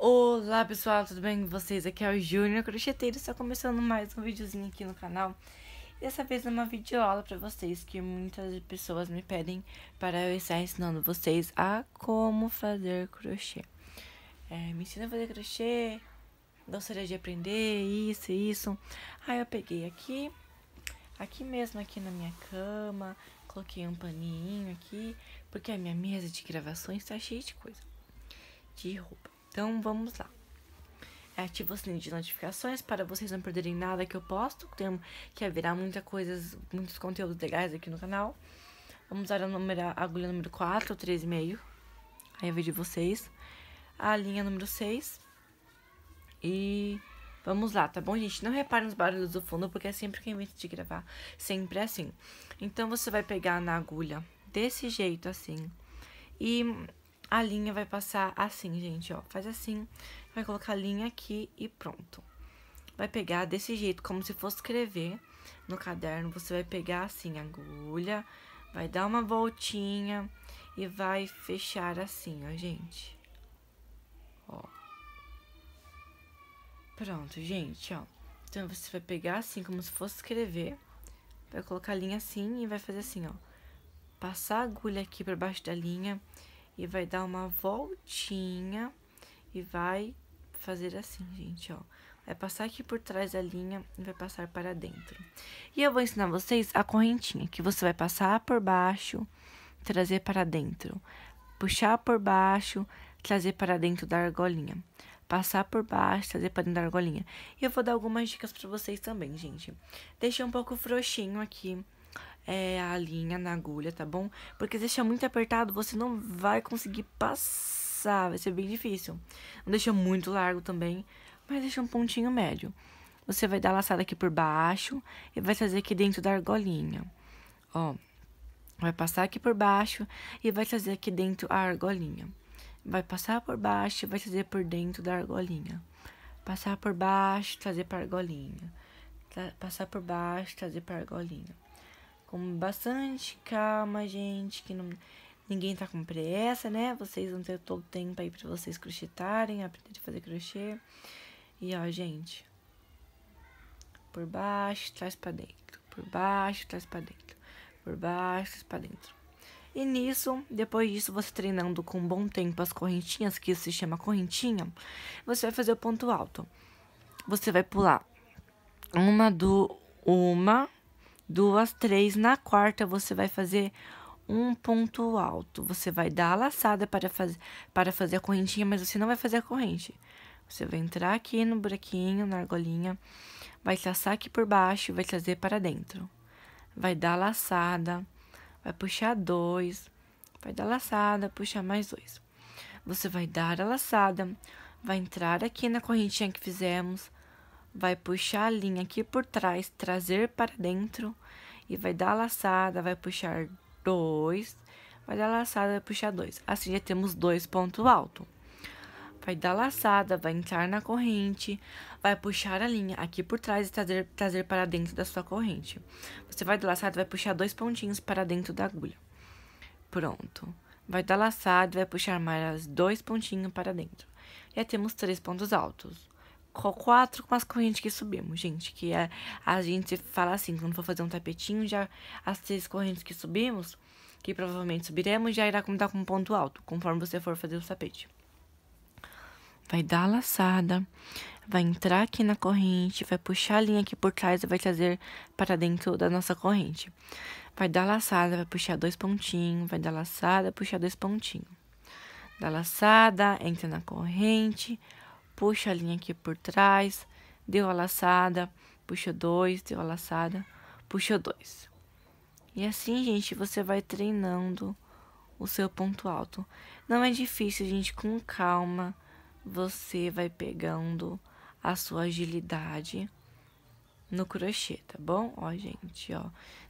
Olá pessoal, tudo bem com vocês? Aqui é o Júnior Crocheteiro, está começando mais um videozinho aqui no canal. Dessa vez é uma videoaula para vocês, que muitas pessoas me pedem para eu estar ensinando vocês a como fazer crochê. É, me ensina a fazer crochê, gostaria de aprender isso e isso. Aí eu peguei aqui, aqui mesmo, aqui na minha cama, coloquei um paninho aqui, porque a minha mesa de gravações está cheia de coisa, de roupa. Então vamos lá. Ativa é, o sininho assim, de notificações para vocês não perderem nada que eu posto. Tem, que virar muitas coisas, muitos conteúdos legais aqui no canal. Vamos usar a, número, a agulha número 4, 3,5. Aí eu vejo vocês. A linha número 6. E Vamos lá, tá bom, gente? Não repare nos barulhos do fundo, porque é sempre que eu invento de gravar. Sempre é assim. Então, você vai pegar na agulha desse jeito, assim. E a linha vai passar assim, gente, ó. Faz assim, vai colocar a linha aqui e pronto. Vai pegar desse jeito, como se fosse escrever no caderno. Você vai pegar assim, agulha, vai dar uma voltinha e vai fechar assim, ó, gente. Ó. Pronto, gente, ó. Então, você vai pegar assim, como se fosse escrever. Vai colocar a linha assim e vai fazer assim, ó. Passar a agulha aqui pra baixo da linha e vai dar uma voltinha e vai fazer assim, gente, ó. Vai passar aqui por trás da linha e vai passar para dentro. E eu vou ensinar vocês a correntinha, que você vai passar por baixo, trazer para dentro. Puxar por baixo, trazer para dentro da argolinha. Passar por baixo, trazer para dentro da argolinha. E eu vou dar algumas dicas para vocês também, gente. Deixei um pouco frouxinho aqui é, a linha na agulha, tá bom? Porque se deixar muito apertado, você não vai conseguir passar, vai ser bem difícil. Não deixa muito largo também, mas deixa um pontinho médio. Você vai dar laçada aqui por baixo e vai fazer aqui dentro da argolinha, ó. Vai passar aqui por baixo e vai fazer aqui dentro a argolinha. Vai passar por baixo e vai fazer por dentro da argolinha. Passar por baixo, trazer para argolinha. passar por baixo, trazer para argolinha com bastante calma, gente, que não, ninguém tá com pressa, né? Vocês vão ter todo o tempo aí pra vocês crochetarem, aprender a fazer crochê. E ó, gente, por baixo, traz pra dentro, por baixo, traz pra dentro, por baixo, traz pra dentro. E nisso, depois disso, você treinando com um bom tempo as correntinhas, que isso se chama correntinha, você vai fazer o ponto alto. Você vai pular uma do uma duas, três. Na quarta, você vai fazer um ponto alto. Você vai dar a laçada para, faz, para fazer a correntinha, mas você não vai fazer a corrente. Você vai entrar aqui no buraquinho, na argolinha, vai laçar aqui por baixo e vai trazer para dentro. Vai dar a laçada, vai puxar dois, vai dar a laçada, puxar mais dois. Você vai dar a laçada, vai entrar aqui na correntinha que fizemos, vai puxar a linha aqui por trás, trazer para dentro e vai dar laçada, vai puxar dois, vai dar laçada, vai puxar dois. Assim já temos dois pontos altos. Vai dar laçada, vai entrar na corrente, vai puxar a linha aqui por trás e trazer, trazer para dentro da sua corrente. Você vai dar laçada, vai puxar dois pontinhos para dentro da agulha. Pronto. Vai dar laçada, vai puxar mais dois pontinhos para dentro. Já temos três pontos altos quatro com as correntes que subimos, gente. Que a, é a gente fala assim, quando for fazer um tapetinho, já as três correntes que subimos, que provavelmente subiremos, já irá contar com um ponto alto, conforme você for fazer o tapete. Vai dar a laçada, vai entrar aqui na corrente, vai puxar a linha aqui por trás e vai trazer para dentro da nossa corrente. Vai dar laçada, vai puxar dois pontinhos, vai dar laçada, puxar dois pontinhos. Dá laçada, entra na corrente, puxa a linha aqui por trás, deu a laçada, puxa dois, deu a laçada, puxa dois. E assim, gente, você vai treinando o seu ponto alto. Não é difícil, gente, com calma você vai pegando a sua agilidade no crochê, tá bom? Ó, gente, ó.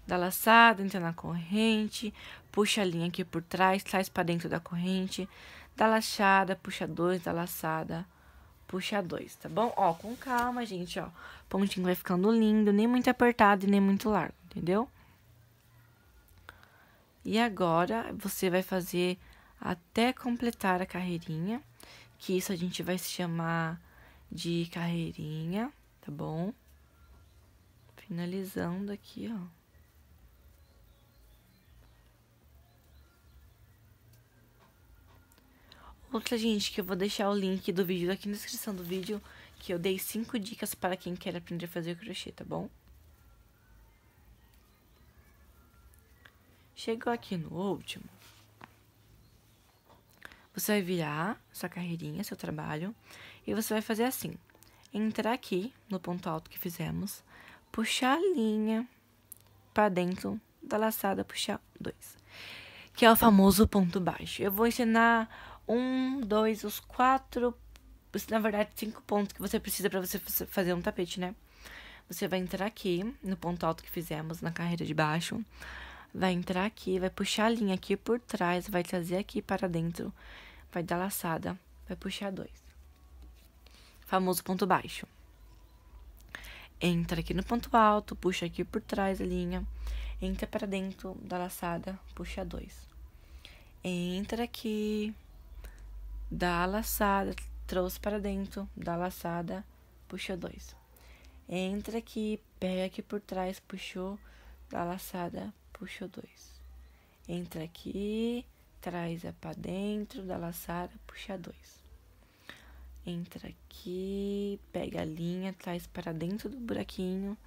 Dá laçada, entra na corrente, puxa a linha aqui por trás, traz para dentro da corrente, dá laçada, puxa dois, dá laçada, puxa dois, tá bom? Ó, com calma, gente, ó. Pontinho vai ficando lindo, nem muito apertado e nem muito largo, entendeu? E agora, você vai fazer até completar a carreirinha, que isso a gente vai se chamar de carreirinha, tá bom? Finalizando aqui, ó. conta, gente, que eu vou deixar o link do vídeo aqui na descrição do vídeo, que eu dei cinco dicas para quem quer aprender a fazer crochê, tá bom? Chegou aqui no último. Você vai virar sua carreirinha, seu trabalho, e você vai fazer assim. Entrar aqui, no ponto alto que fizemos, puxar a linha para dentro da laçada, puxar dois, que é o famoso ponto baixo. Eu vou ensinar um, dois, os quatro, na verdade, cinco pontos que você precisa para você fazer um tapete, né? Você vai entrar aqui no ponto alto que fizemos na carreira de baixo, vai entrar aqui, vai puxar a linha aqui por trás, vai trazer aqui para dentro, vai dar laçada, vai puxar dois. Famoso ponto baixo. Entra aqui no ponto alto, puxa aqui por trás a linha, entra para dentro da laçada, puxa dois. Entra aqui, da laçada, trouxe para dentro, da laçada, puxou dois. Entra aqui, pega aqui por trás, puxou, da laçada, puxou dois. Entra aqui, traz a para dentro, da laçada, puxa dois. Entra aqui, pega a linha, traz para dentro do buraquinho,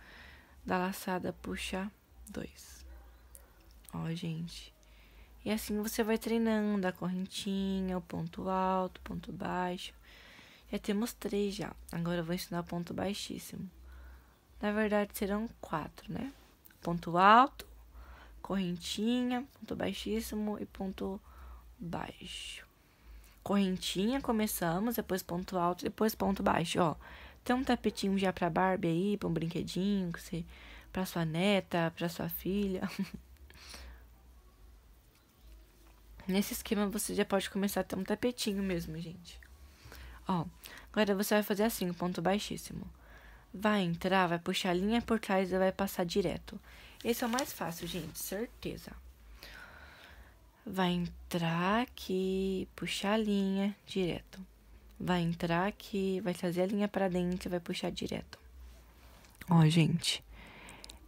da laçada, puxa dois. Ó, gente. E assim você vai treinando a correntinha, o ponto alto, o ponto baixo. Já temos três já. Agora eu vou ensinar o ponto baixíssimo. Na verdade, serão quatro, né? Ponto alto, correntinha, ponto baixíssimo e ponto baixo. Correntinha, começamos, depois ponto alto, depois ponto baixo, ó. Tem um tapetinho já pra Barbie aí, pra um brinquedinho, que você, pra sua neta, pra sua filha. Nesse esquema, você já pode começar a ter um tapetinho mesmo, gente. Ó, agora você vai fazer assim, um ponto baixíssimo. Vai entrar, vai puxar a linha por trás e vai passar direto. Esse é o mais fácil, gente, certeza. Vai entrar aqui, puxar a linha, direto. Vai entrar aqui, vai trazer a linha pra dentro e vai puxar direto. Ó, gente.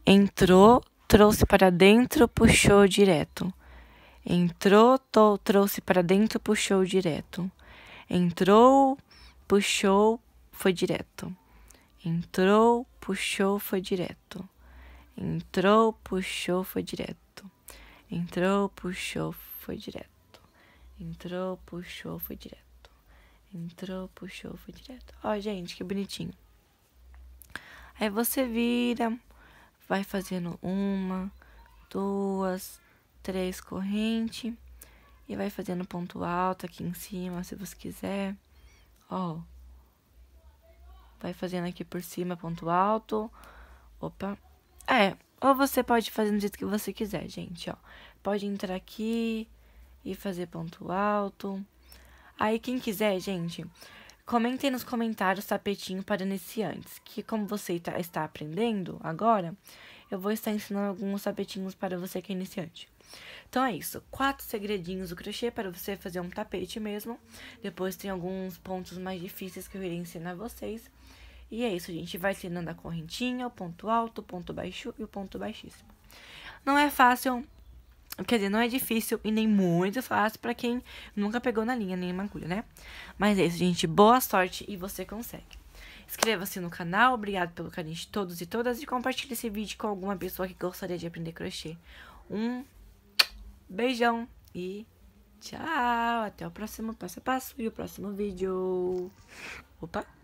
Entrou, trouxe para dentro, puxou direto Entrou, to, trouxe para dentro, puxou direto. Entrou, puxou, foi direto. Entrou, puxou, foi direto. Entrou, puxou, foi direto. Entrou, puxou, foi direto. Entrou, puxou, foi direto. Entrou, puxou, foi direto. Ó, oh, gente, que bonitinho. Aí você vira, vai fazendo uma, duas, três corrente e vai fazendo ponto alto aqui em cima, se você quiser. Ó. Vai fazendo aqui por cima ponto alto. Opa. É, ou você pode fazer do jeito que você quiser, gente, ó. Pode entrar aqui e fazer ponto alto. Aí quem quiser, gente, comentem nos comentários tapetinho para iniciantes, que como você está aprendendo agora, eu vou estar ensinando alguns tapetinhos para você que é iniciante. Então é isso, quatro segredinhos do crochê para você fazer um tapete mesmo. Depois tem alguns pontos mais difíceis que eu irei ensinar vocês. E é isso, a gente vai ensinando a correntinha, o ponto alto, o ponto baixo e o ponto baixíssimo. Não é fácil, quer dizer, não é difícil e nem muito fácil para quem nunca pegou na linha nem nenhuma agulha, né? Mas é isso, gente, boa sorte e você consegue. Inscreva-se no canal, obrigado pelo carinho de todos e todas e compartilhe esse vídeo com alguma pessoa que gostaria de aprender crochê. Um Beijão e tchau. Até o próximo passo a passo e o próximo vídeo. Opa!